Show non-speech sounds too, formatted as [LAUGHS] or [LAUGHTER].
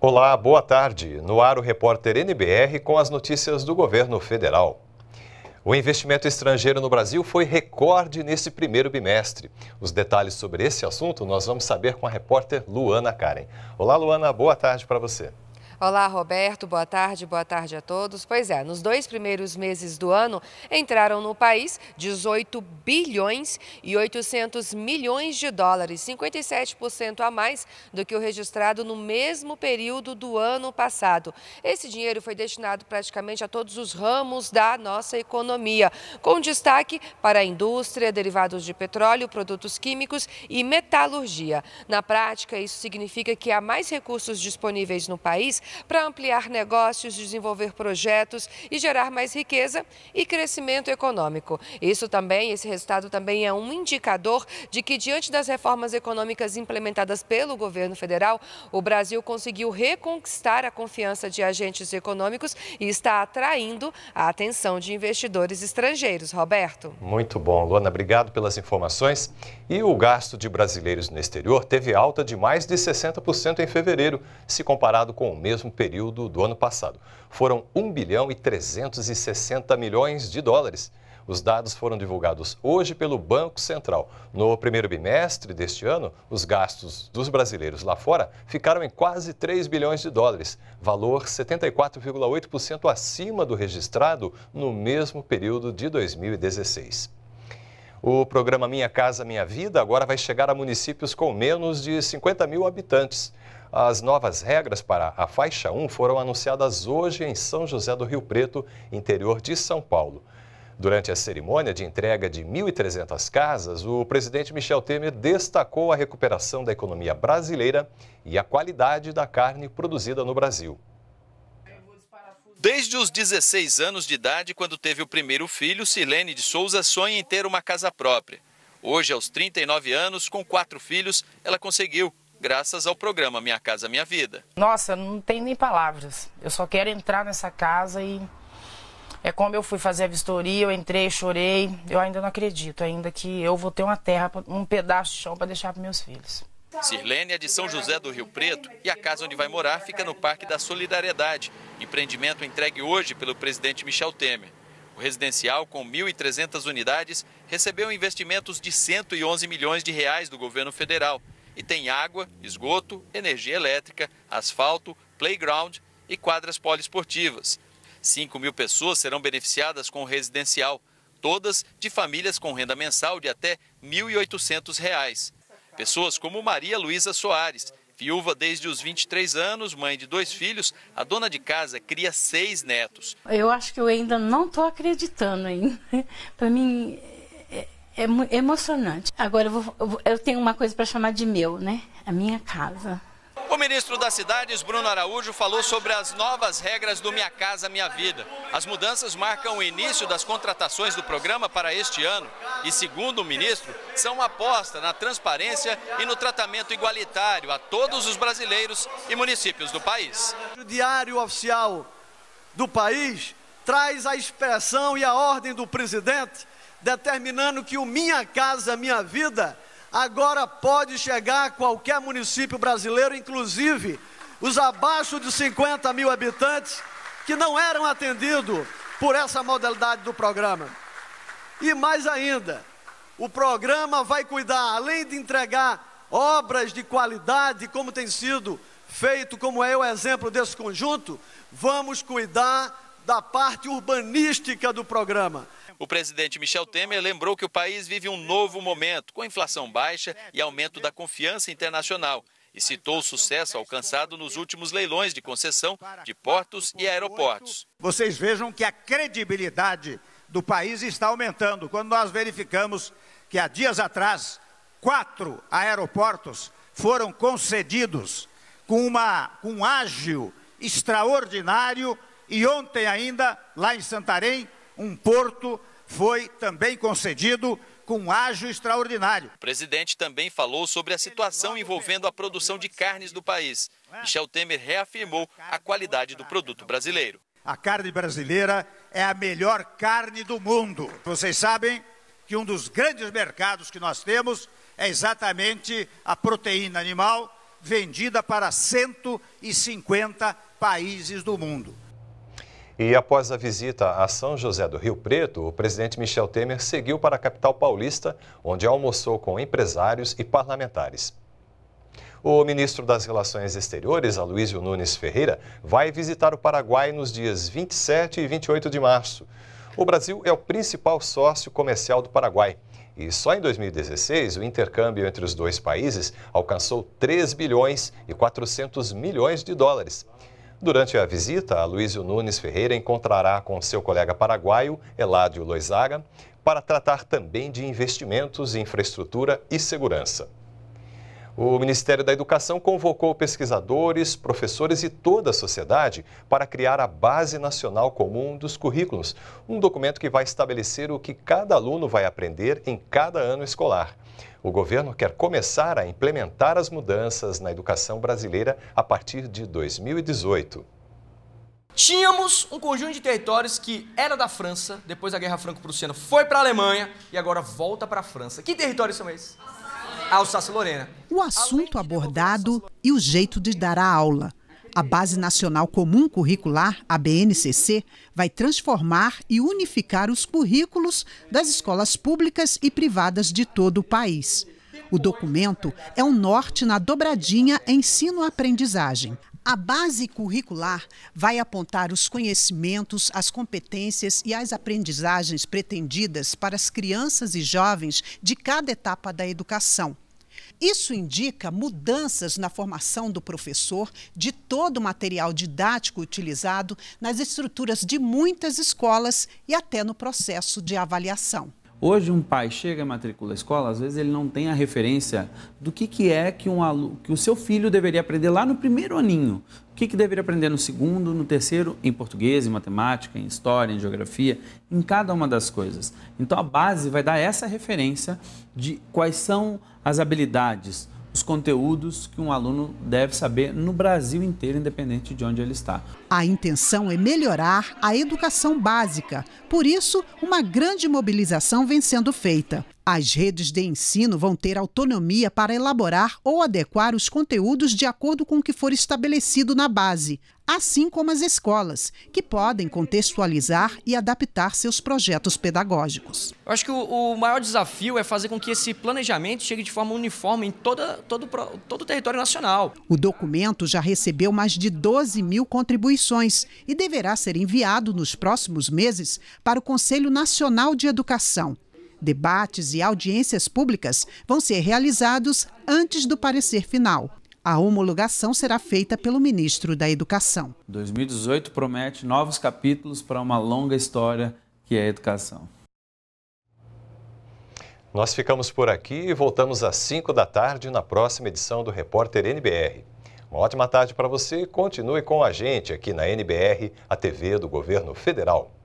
Olá, boa tarde. No ar o repórter NBR com as notícias do governo federal. O investimento estrangeiro no Brasil foi recorde nesse primeiro bimestre. Os detalhes sobre esse assunto nós vamos saber com a repórter Luana Karen. Olá, Luana, boa tarde para você. Olá, Roberto. Boa tarde, boa tarde a todos. Pois é, nos dois primeiros meses do ano entraram no país 18 bilhões e 800 milhões de dólares, 57% a mais do que o registrado no mesmo período do ano passado. Esse dinheiro foi destinado praticamente a todos os ramos da nossa economia, com destaque para a indústria, derivados de petróleo, produtos químicos e metalurgia. Na prática, isso significa que há mais recursos disponíveis no país para ampliar negócios, desenvolver projetos e gerar mais riqueza e crescimento econômico. Isso também, esse resultado também é um indicador de que, diante das reformas econômicas implementadas pelo governo federal, o Brasil conseguiu reconquistar a confiança de agentes econômicos e está atraindo a atenção de investidores estrangeiros. Roberto. Muito bom, Luana. Obrigado pelas informações. E o gasto de brasileiros no exterior teve alta de mais de 60% em fevereiro, se comparado com o mesmo mesmo período do ano passado. Foram 1 bilhão e 360 milhões de dólares. Os dados foram divulgados hoje pelo Banco Central. No primeiro bimestre deste ano, os gastos dos brasileiros lá fora ficaram em quase 3 bilhões de dólares, valor 74,8% acima do registrado no mesmo período de 2016. O programa Minha Casa Minha Vida agora vai chegar a municípios com menos de 50 mil habitantes. As novas regras para a faixa 1 foram anunciadas hoje em São José do Rio Preto, interior de São Paulo. Durante a cerimônia de entrega de 1.300 casas, o presidente Michel Temer destacou a recuperação da economia brasileira e a qualidade da carne produzida no Brasil. Desde os 16 anos de idade, quando teve o primeiro filho, Silene de Souza sonha em ter uma casa própria. Hoje, aos 39 anos, com quatro filhos, ela conseguiu graças ao programa Minha Casa Minha Vida. Nossa, não tem nem palavras. Eu só quero entrar nessa casa e é como eu fui fazer a vistoria, eu entrei, chorei. Eu ainda não acredito ainda que eu vou ter uma terra, um pedaço de chão para deixar para meus filhos. Sirlene é de São José do Rio Preto e a casa onde vai morar fica no Parque da Solidariedade, empreendimento entregue hoje pelo presidente Michel Temer. O residencial, com 1.300 unidades, recebeu investimentos de 111 milhões de reais do governo federal e tem água, esgoto, energia elétrica, asfalto, playground e quadras poliesportivas. 5 mil pessoas serão beneficiadas com o residencial, todas de famílias com renda mensal de até R$ 1.800. Pessoas como Maria Luísa Soares, Viúva desde os 23 anos, mãe de dois filhos, a dona de casa cria seis netos. Eu acho que eu ainda não estou acreditando. [LAUGHS] Para mim, é, é emocionante. Agora eu, vou, eu tenho uma coisa para chamar de meu, né? A minha casa. O ministro das Cidades, Bruno Araújo, falou sobre as novas regras do Minha Casa Minha Vida. As mudanças marcam o início das contratações do programa para este ano e, segundo o ministro, são uma aposta na transparência e no tratamento igualitário a todos os brasileiros e municípios do país. O Diário Oficial do país traz a expressão e a ordem do presidente determinando que o Minha Casa Minha Vida agora pode chegar a qualquer município brasileiro, inclusive os abaixo de 50 mil habitantes, que não eram atendidos por essa modalidade do programa. E mais ainda, o programa vai cuidar, além de entregar obras de qualidade, como tem sido feito, como é o exemplo desse conjunto, vamos cuidar da parte urbanística do programa. O presidente Michel Temer lembrou que o país vive um novo momento, com inflação baixa e aumento da confiança internacional, e citou o sucesso alcançado nos últimos leilões de concessão de portos e aeroportos. Vocês vejam que a credibilidade do país está aumentando. Quando nós verificamos que há dias atrás quatro aeroportos foram concedidos com, uma, com um ágio extraordinário e ontem ainda, lá em Santarém, um porto foi também concedido com ágio extraordinário. O presidente também falou sobre a situação envolvendo a produção de carnes do país. Michel Temer reafirmou a qualidade do produto brasileiro. A carne brasileira é a melhor carne do mundo. Vocês sabem que um dos grandes mercados que nós temos é exatamente a proteína animal vendida para 150 países do mundo. E após a visita a São José do Rio Preto, o presidente Michel Temer seguiu para a capital paulista, onde almoçou com empresários e parlamentares. O ministro das Relações Exteriores, Aloysio Nunes Ferreira, vai visitar o Paraguai nos dias 27 e 28 de março. O Brasil é o principal sócio comercial do Paraguai. E só em 2016, o intercâmbio entre os dois países alcançou 3 bilhões e 400 milhões de dólares. Durante a visita, Luísio Nunes Ferreira encontrará com seu colega paraguaio, Eládio Loizaga, para tratar também de investimentos, infraestrutura e segurança. O Ministério da Educação convocou pesquisadores, professores e toda a sociedade para criar a Base Nacional Comum dos Currículos, um documento que vai estabelecer o que cada aluno vai aprender em cada ano escolar. O governo quer começar a implementar as mudanças na educação brasileira a partir de 2018. Tínhamos um conjunto de territórios que era da França, depois da Guerra Franco-Prussiana foi para a Alemanha e agora volta para a França. Que territórios são esses? Alsácia-Lorena. O assunto abordado e o jeito de dar a aula. A Base Nacional Comum Curricular, a BNCC, vai transformar e unificar os currículos das escolas públicas e privadas de todo o país. O documento é um norte na dobradinha ensino-aprendizagem. A base curricular vai apontar os conhecimentos, as competências e as aprendizagens pretendidas para as crianças e jovens de cada etapa da educação, isso indica mudanças na formação do professor, de todo o material didático utilizado nas estruturas de muitas escolas e até no processo de avaliação. Hoje um pai chega e matricula a escola, às vezes ele não tem a referência do que, que é que, um aluno, que o seu filho deveria aprender lá no primeiro aninho. O que, que deveria aprender no segundo, no terceiro, em português, em matemática, em história, em geografia, em cada uma das coisas. Então a base vai dar essa referência de quais são as habilidades, os conteúdos que um aluno deve saber no Brasil inteiro, independente de onde ele está. A intenção é melhorar a educação básica, por isso, uma grande mobilização vem sendo feita. As redes de ensino vão ter autonomia para elaborar ou adequar os conteúdos de acordo com o que for estabelecido na base, assim como as escolas, que podem contextualizar e adaptar seus projetos pedagógicos. Eu acho que o, o maior desafio é fazer com que esse planejamento chegue de forma uniforme em toda, todo, todo o território nacional. O documento já recebeu mais de 12 mil contribuições e deverá ser enviado nos próximos meses para o Conselho Nacional de Educação. Debates e audiências públicas vão ser realizados antes do parecer final. A homologação será feita pelo ministro da Educação. 2018 promete novos capítulos para uma longa história que é a educação. Nós ficamos por aqui e voltamos às 5 da tarde na próxima edição do Repórter NBR. Uma ótima tarde para você e continue com a gente aqui na NBR, a TV do Governo Federal.